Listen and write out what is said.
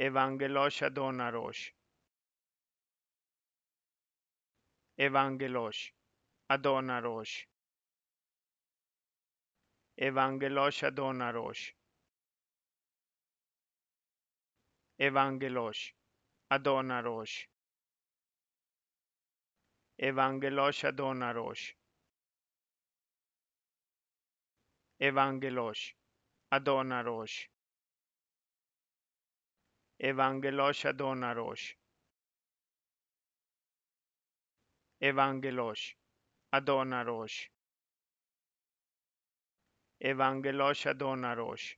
Evangelos Adonaroș. Evangelos Adonaroș. Evangelos Adonaroș. Evangelos Adonaroș. Evangelos Adonaroș. Evangelos Adonaroș. Evangelos Adonaros. Evangelos Adonaros. Evangelos Adonaros.